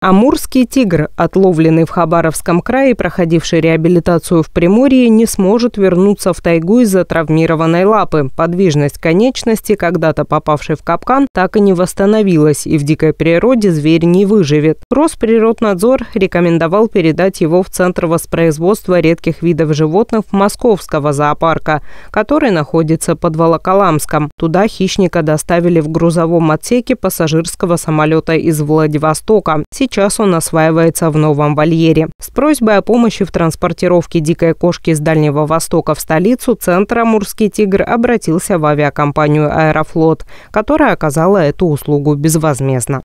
Амурский тигр, отловленный в Хабаровском крае, проходивший реабилитацию в Приморье, не сможет вернуться в тайгу из-за травмированной лапы. Подвижность конечности, когда-то попавшей в капкан, так и не восстановилась, и в дикой природе зверь не выживет. Росприроднадзор рекомендовал передать его в Центр воспроизводства редких видов животных Московского зоопарка, который находится под Волоколамском. Туда хищника доставили в грузовом отсеке пассажирского самолета из Владивостока сейчас он осваивается в новом вольере. С просьбой о помощи в транспортировке дикой кошки с Дальнего Востока в столицу центр «Амурский тигр» обратился в авиакомпанию «Аэрофлот», которая оказала эту услугу безвозмездно.